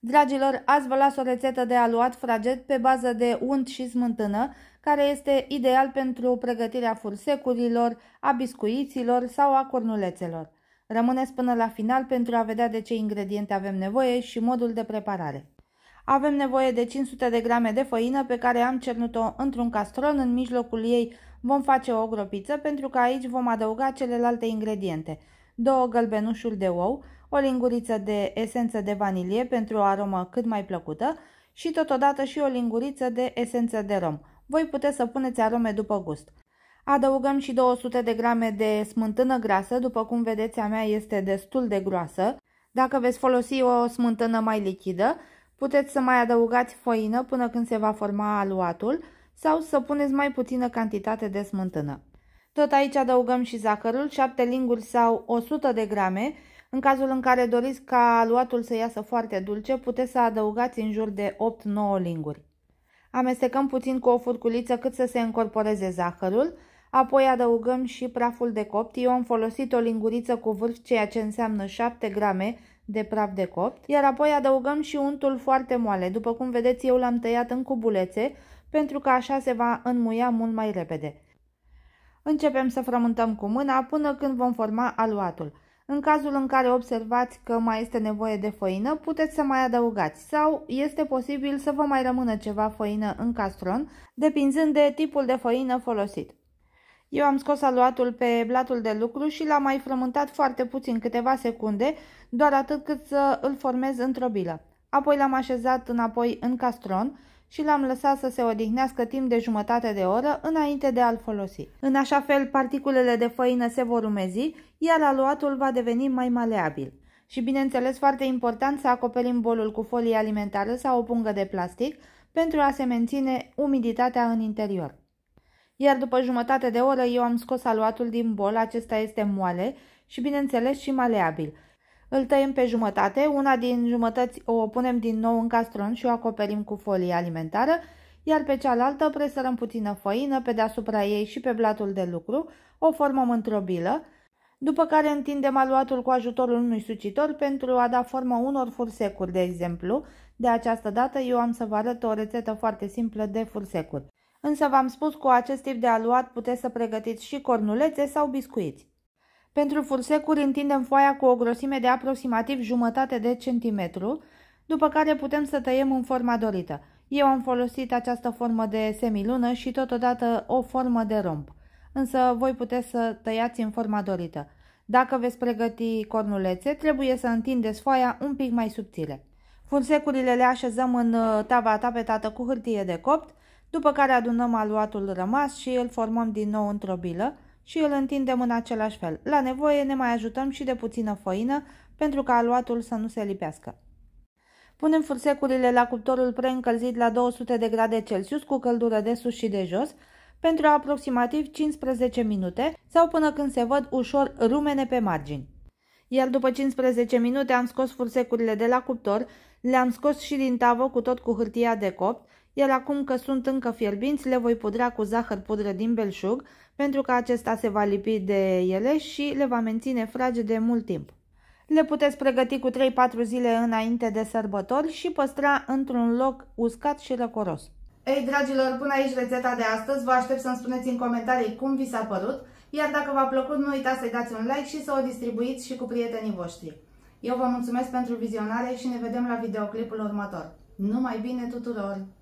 Dragilor, azi vă las o rețetă de aluat fraget pe bază de unt și smântână, care este ideal pentru pregătirea fursecurilor, a biscuiților sau a cornulețelor. Rămâneți până la final pentru a vedea de ce ingrediente avem nevoie și modul de preparare. Avem nevoie de 500 de grame de făină pe care am cernut-o într-un castron, în mijlocul ei vom face o gropiță pentru că aici vom adăuga celelalte ingrediente – două gălbenușuri de ou, o linguriță de esență de vanilie pentru o aromă cât mai plăcută și totodată și o linguriță de esență de rom. Voi puteți să puneți arome după gust. Adăugăm și 200 de grame de smântână grasă, după cum vedeți a mea este destul de groasă. Dacă veți folosi o smântână mai lichidă, puteți să mai adăugați făină până când se va forma aluatul sau să puneți mai puțină cantitate de smântână. Tot aici adăugăm și zahărul, 7 linguri sau 100 de grame. În cazul în care doriți ca aluatul să iasă foarte dulce, puteți să adăugați în jur de 8-9 linguri. Amestecăm puțin cu o furculiță cât să se încorporeze zahărul, apoi adăugăm și praful de copt. Eu am folosit o linguriță cu vârf, ceea ce înseamnă 7 grame de praf de copt, iar apoi adăugăm și untul foarte moale. După cum vedeți, eu l-am tăiat în cubulețe, pentru că așa se va înmuia mult mai repede. Începem să frământăm cu mâna până când vom forma aluatul. În cazul în care observați că mai este nevoie de făină, puteți să mai adăugați sau este posibil să vă mai rămână ceva făină în castron, depinzând de tipul de făină folosit. Eu am scos aluatul pe blatul de lucru și l-am mai frământat foarte puțin, câteva secunde, doar atât cât să îl formez într-o bilă. Apoi l-am așezat înapoi în castron și l-am lăsat să se odihnească timp de jumătate de oră înainte de a-l folosi. În așa fel, particulele de făină se vor umezi, iar aluatul va deveni mai maleabil. Și bineînțeles foarte important să acoperim bolul cu folie alimentară sau o pungă de plastic pentru a se menține umiditatea în interior. Iar după jumătate de oră eu am scos aluatul din bol, acesta este moale și bineînțeles și maleabil. Îl tăiem pe jumătate, una din jumătăți o punem din nou în castron și o acoperim cu folie alimentară, iar pe cealaltă presărăm puțină făină pe deasupra ei și pe blatul de lucru, o formăm într-o bilă, după care întindem aluatul cu ajutorul unui sucitor pentru a da formă unor fursecuri, de exemplu. De această dată eu am să vă arăt o rețetă foarte simplă de fursecuri. Însă v-am spus că cu acest tip de aluat puteți să pregătiți și cornulețe sau biscuiți. Pentru fursecuri întindem foaia cu o grosime de aproximativ jumătate de centimetru, după care putem să tăiem în forma dorită. Eu am folosit această formă de semilună și totodată o formă de romb, însă voi puteți să tăiați în forma dorită. Dacă veți pregăti cornulețe, trebuie să întindeți foaia un pic mai subțire. Fursecurile le așezăm în uh, tava tapetată cu hârtie de copt, după care adunăm aluatul rămas și îl formăm din nou într-o bilă, și îl întindem în același fel. La nevoie ne mai ajutăm și de puțină făină pentru ca aluatul să nu se lipească. Punem fursecurile la cuptorul preîncălzit la 200 de grade Celsius cu căldură de sus și de jos pentru aproximativ 15 minute sau până când se văd ușor rumene pe margini. Iar după 15 minute am scos fursecurile de la cuptor, le-am scos și din tavă cu tot cu hârtia de copt, iar acum că sunt încă fierbinți, le voi pudra cu zahăr pudră din belșug, pentru că acesta se va lipi de ele și le va menține frage de mult timp. Le puteți pregăti cu 3-4 zile înainte de sărbători și păstra într-un loc uscat și răcoros. Ei, dragilor, până aici rețeta de astăzi. Vă aștept să-mi spuneți în comentarii cum vi s-a părut, iar dacă v-a plăcut, nu uitați să-i dați un like și să o distribuiți și cu prietenii voștri. Eu vă mulțumesc pentru vizionare și ne vedem la videoclipul următor. Numai bine tuturor!